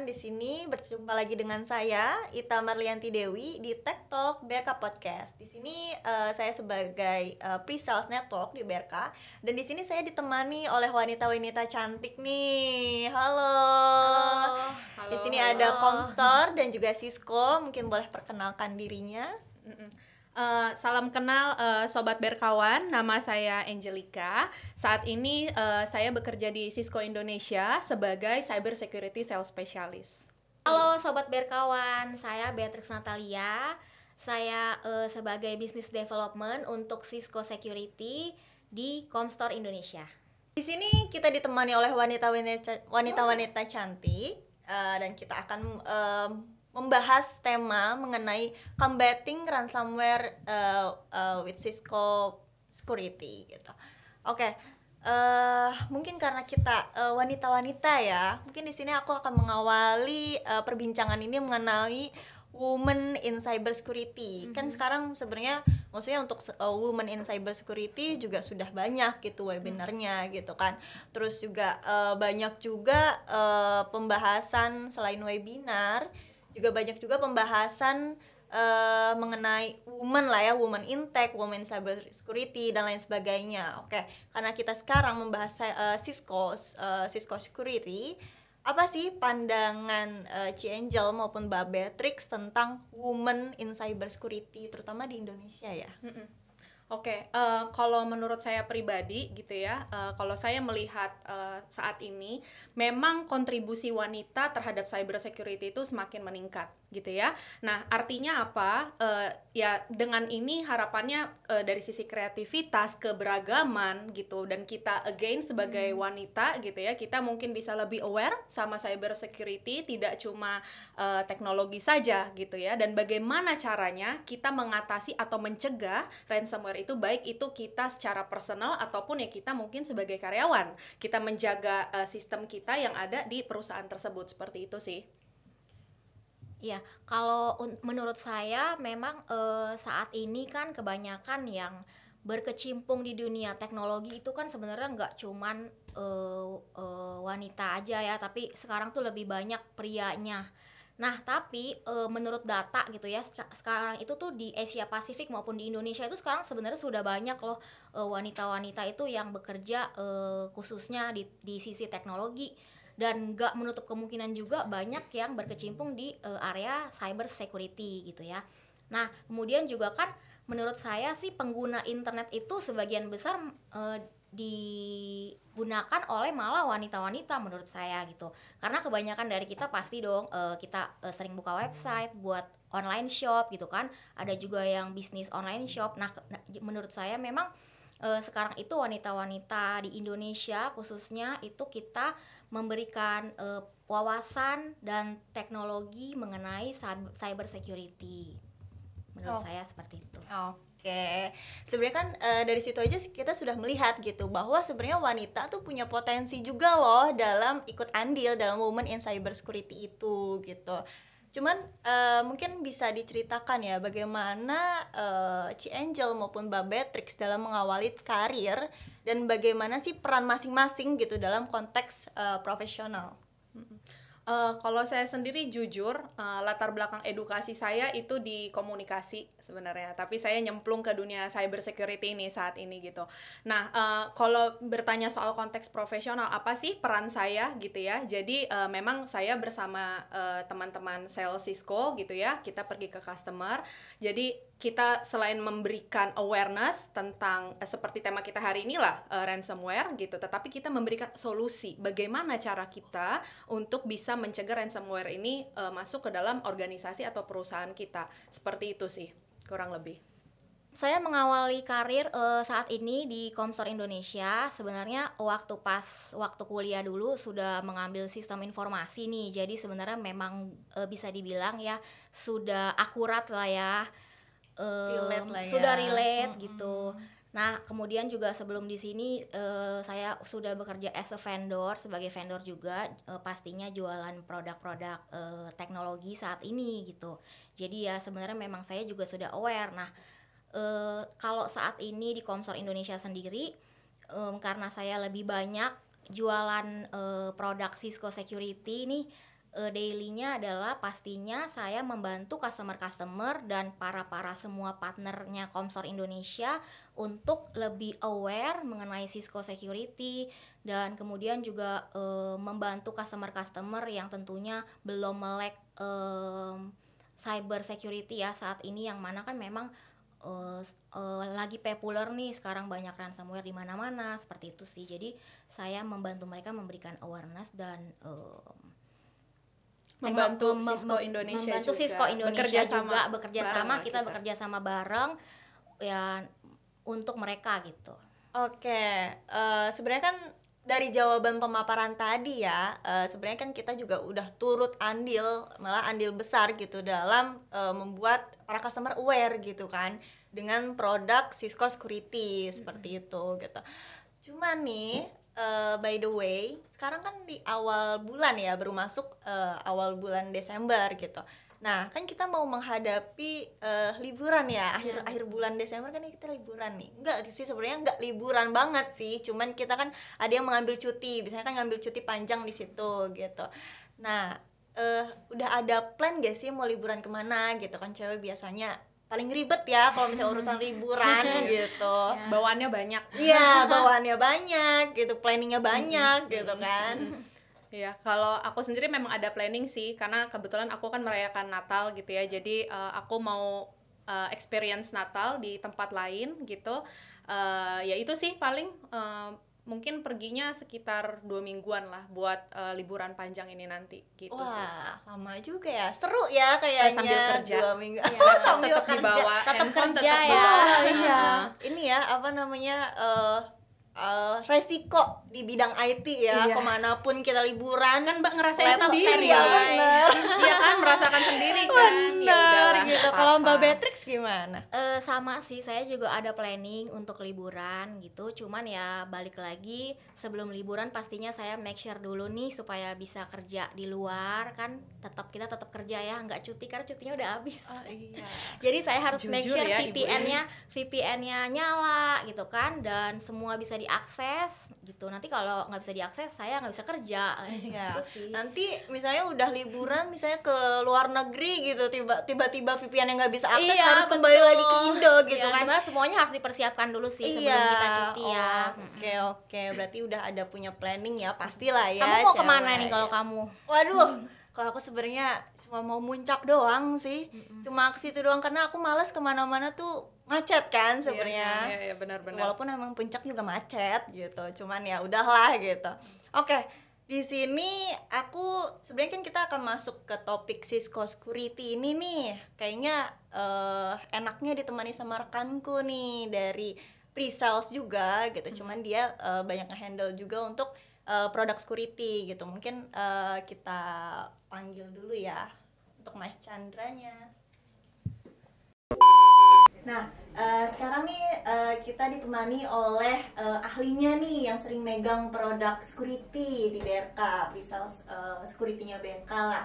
teman Di sini berjumpa lagi dengan saya Ita Marlianti Dewi di Tech Talk BRK Podcast. Di sini uh, saya sebagai uh, pre-sales network di BRK dan di sini saya ditemani oleh wanita-wanita cantik nih. Halo. Halo. Halo. Di sini ada Komstor dan juga Cisco. Mungkin boleh perkenalkan dirinya. Eh, salam kenal uh, sobat berkawan. Nama saya Angelika. Saat ini uh, saya bekerja di Cisco Indonesia sebagai cyber security sales specialist. Halo sobat berkawan, saya Beatrix Natalia. Saya uh, sebagai business development untuk Cisco Security di Comstore Indonesia. Di sini kita ditemani oleh wanita-wanita wanita-wanita cantik uh, dan kita akan um, membahas tema mengenai combating ransomware uh, uh, with Cisco Security gitu. Oke, okay. uh, eh, mungkin karena kita wanita wanita-wanita ya, mungkin di sini aku akan mengawali uh, perbincangan ini mengenai women in cyber security. Kan mm-hmm. Kan sekarang sebenarnya maksudnya untuk uh, women in cyber security juga sudah banyak gitu webinarnya mm-hmm. gitu kan. Terus juga uh, banyak juga uh, pembahasan selain webinar juga banyak juga pembahasan uh, mengenai woman lah ya, woman in tech, woman cyber security dan lain sebagainya. Oke, karena kita sekarang membahas uh, eh, Cisco uh, eh, Cisco security, apa sih pandangan uh, C Angel maupun Mbak Beatrix tentang woman in cyber security terutama di Indonesia ya? Mm -mm Oke, okay, uh, eh, kalau menurut saya pribadi gitu ya, uh, kalau saya melihat uh, saat ini, memang kontribusi wanita terhadap cyber security itu semakin meningkat gitu ya. Nah, artinya apa? Uh, ya dengan ini harapannya uh, dari sisi kreativitas, keberagaman gitu, dan kita again sebagai hmm. wanita gitu ya, kita mungkin bisa lebih aware sama cyber security, tidak cuma uh, teknologi saja gitu ya, dan bagaimana caranya kita mengatasi atau mencegah ransomware itu baik itu kita secara personal ataupun ya kita mungkin sebagai karyawan kita menjaga uh, sistem kita yang ada di perusahaan tersebut seperti itu sih. Ya, kalau menurut saya memang e, saat ini kan kebanyakan yang berkecimpung di dunia teknologi itu kan sebenarnya nggak cuman e, e, wanita aja ya, tapi sekarang tuh lebih banyak prianya. Nah, tapi e, menurut data gitu ya, sekarang itu tuh di Asia Pasifik maupun di Indonesia itu sekarang sebenarnya sudah banyak loh wanita eh, wanita-wanita itu yang bekerja e, khususnya di, di sisi teknologi dan gak menutup kemungkinan juga banyak yang berkecimpung di e, area cyber security gitu ya. Nah, kemudian juga kan menurut saya sih pengguna internet itu sebagian besar e, di digunakan oleh malah wanita-wanita menurut saya gitu karena kebanyakan dari kita pasti dong uh, kita uh, sering buka website buat online shop gitu kan ada juga yang bisnis online shop nah, nah menurut saya memang uh, sekarang itu wanita-wanita di Indonesia khususnya itu kita memberikan uh, wawasan dan teknologi mengenai cyber security menurut oh. saya seperti itu. oh. Oke, sebenarnya kan e, dari situ aja kita sudah melihat gitu bahwa sebenarnya wanita tuh punya potensi juga loh dalam ikut andil dalam Women in Cyber Security itu gitu. Cuman e, mungkin bisa diceritakan ya bagaimana e, Ci Angel maupun Mbak Beatrix dalam mengawali karir dan bagaimana sih peran masing-masing gitu dalam konteks e, profesional. Uh, kalau saya sendiri jujur uh, latar belakang edukasi saya itu di komunikasi sebenarnya, tapi saya nyemplung ke dunia cyber security ini saat ini gitu. Nah, uh, kalau bertanya soal konteks profesional apa sih peran saya gitu ya? Jadi uh, memang saya bersama teman-teman uh, sales Cisco gitu ya, kita pergi ke customer. Jadi kita selain memberikan awareness tentang uh, seperti tema kita hari inilah uh, ransomware gitu, tetapi kita memberikan solusi bagaimana cara kita untuk bisa mencegah ransomware ini uh, masuk ke dalam organisasi atau perusahaan kita. Seperti itu sih, kurang lebih. Saya mengawali karir uh, saat ini di Komstor Indonesia. Sebenarnya waktu pas waktu kuliah dulu sudah mengambil sistem informasi nih. Jadi sebenarnya memang uh, bisa dibilang ya sudah akurat lah ya relate lah ya. sudah relate mm-hmm. gitu. Nah, kemudian juga sebelum di sini uh, saya sudah bekerja as a vendor sebagai vendor juga uh, pastinya jualan produk-produk uh, teknologi saat ini gitu. Jadi ya sebenarnya memang saya juga sudah aware. Nah, uh, kalau saat ini di Komsor Indonesia sendiri um, karena saya lebih banyak jualan uh, produk Cisco Security ini uh, dailynya adalah pastinya saya membantu customer-customer dan para-para semua partnernya Komsor Indonesia untuk lebih aware mengenai Cisco Security dan kemudian juga uh, membantu customer-customer yang tentunya belum melek uh, cyber security ya saat ini yang mana kan memang uh, uh, lagi populer nih sekarang banyak ransomware di mana-mana seperti itu sih jadi saya membantu mereka memberikan awareness dan uh, membantu Cisco Sisko Indonesia membantu juga. Sisko Indonesia bekerja juga sama bekerja sama kita, kita bekerja sama bareng ya untuk mereka gitu. Oke, okay. uh, eh, sebenarnya kan dari jawaban pemaparan tadi ya, uh, sebenarnya kan kita juga udah turut andil, malah andil besar gitu dalam uh, membuat para customer aware gitu kan dengan produk Cisco Security mm -hmm. seperti itu gitu. Cuman nih Eh, by the way, sekarang kan di awal bulan ya, baru masuk uh, awal bulan Desember gitu. Nah, kan kita mau menghadapi uh, liburan ya, akhir yeah. akhir bulan Desember kan kita liburan nih. Enggak sih sebenarnya enggak liburan banget sih, cuman kita kan ada yang mengambil cuti, biasanya kan ngambil cuti panjang di situ gitu. Nah, uh, udah ada plan gak sih mau liburan kemana gitu kan cewek biasanya paling ribet ya kalau misalnya urusan liburan iya. gitu ya. bawaannya banyak iya bawaannya banyak gitu planningnya banyak gitu kan Iya, kalau aku sendiri memang ada planning sih, karena kebetulan aku kan merayakan Natal gitu ya, jadi uh, aku mau uh, experience Natal di tempat lain gitu, uh, ya itu sih paling uh, mungkin perginya sekitar dua mingguan lah buat uh, liburan panjang ini nanti gitu Wah, sih. lama juga ya. Seru ya kayaknya. Eh, sambil kerja. Dua minggu. Ya, sambil tetap kerja. dibawa. Tetap kerja tetap ya. iya. ini ya apa namanya uh, uh, resiko di bidang IT ya iya. kemanapun kita liburan kan mbak ngerasain sendiri ya bener iya merasakan sendiri kan bener ya gitu kalau mbak Beatrix gimana uh, sama sih saya juga ada planning untuk liburan gitu cuman ya balik lagi sebelum liburan pastinya saya make sure dulu nih supaya bisa kerja di luar kan tetap kita tetap kerja ya nggak cuti karena cutinya udah habis oh, iya. jadi saya harus Jujur make sure ya, ya. VPN-nya VPN-nya nyala gitu kan dan semua bisa diakses gitu nanti kalau nggak bisa diakses saya nggak bisa kerja iya. gitu nanti misalnya udah liburan misalnya ke luar negeri gitu tiba tiba VPN yang nggak bisa akses iya, harus betul. kembali lagi ke Indo gitu iya, kan sebenarnya semuanya harus dipersiapkan dulu sih iya. sebelum kita cuti ya oke okay, oke okay. berarti udah ada punya planning ya pastilah ya kamu mau kemana nih kalau kamu waduh hmm kalau aku sebenarnya cuma mau muncak doang sih hmm cuma ke situ doang karena aku males kemana-mana tuh macet kan iya, sebenarnya yeah, yeah, yeah, walaupun emang puncak juga macet gitu cuman ya udahlah gitu oke okay di sini aku sebenarnya kan kita akan masuk ke topik Cisco Security ini nih. Kayaknya uh, enaknya ditemani sama rekanku nih dari pre-sales juga gitu. Hmm. Cuman dia uh, banyak handle juga untuk uh, produk security gitu. Mungkin uh, kita panggil dulu ya untuk Mas nya Nah, uh, sekarang nih uh, kita ditemani oleh uh, ahlinya nih yang sering megang produk security di BRK, misal uh, security-nya BRK lah.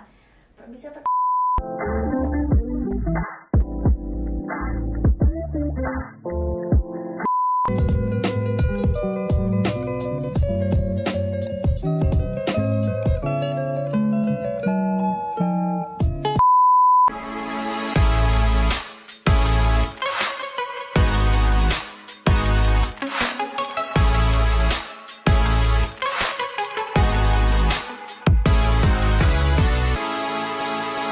Bisa per